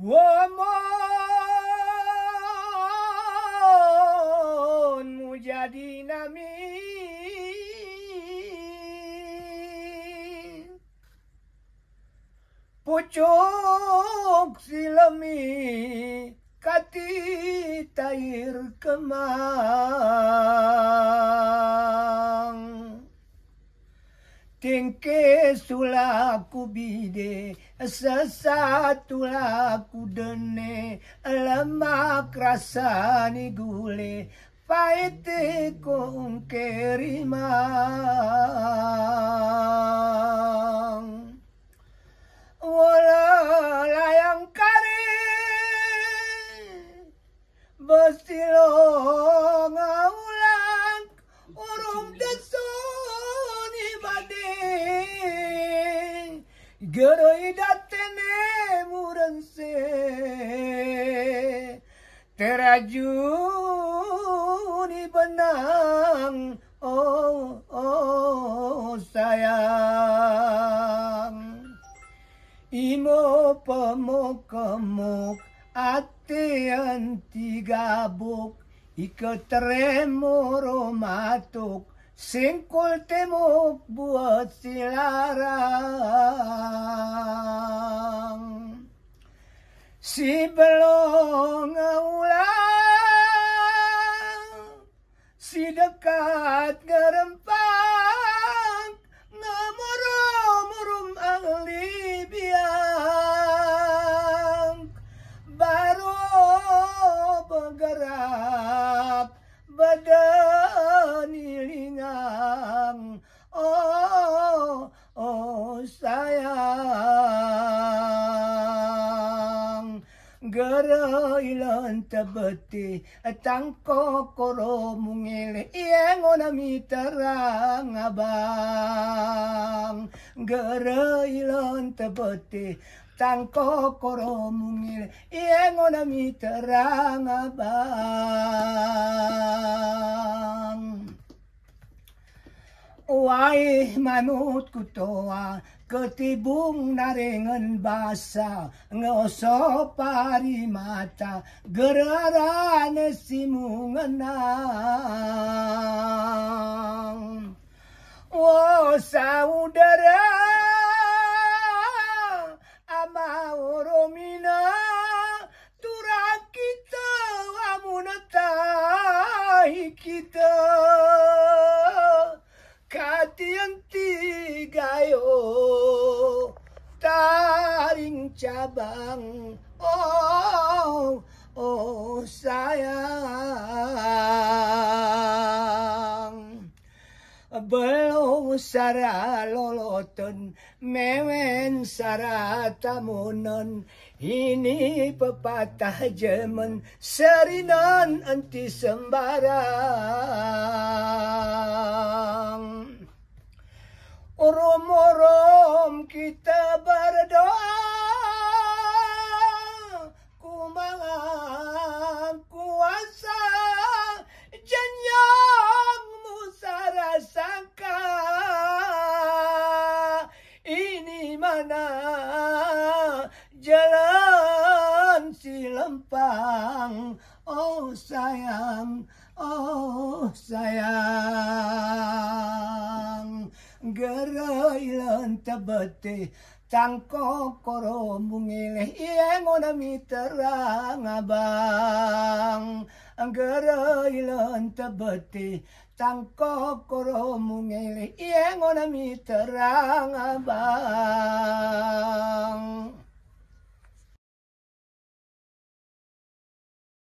我们穆家的那民，不穷是了命。Kati tayir kemar. Tingke sulaku bide, sesatulaku dene, lemak rasani gule, pahit kerimang. Wala layang kari, 鎧だって眠らんせ寺中にばなんおおさやん芋ぽもこもあってやんてがぼくいかたれもろまとく singkul temuk buat silarang si belong ulang si dekat gerempak Gerai lan tebeti Tang kokoro mungile Yang onami terang abang Gerai lan tebeti Tang kokoro mungile Yang onami terang abang Wai manut kutoa ketibung narengan basa ngoso mata gerarane simungenang wo saudara ama romina turak kita amunatahi kita Katian tiga cabang Oh, oh sayang belum sara loloten mewen sara tamunan ini pepatah jemen serinan anti sembarang sana jalan silempang oh sayang oh sayang gerai lantai beti Tangko koro mungile iye ngona mitra ngabang. anggarailan tebeti tangkokoro mungili iye ngonami terang abang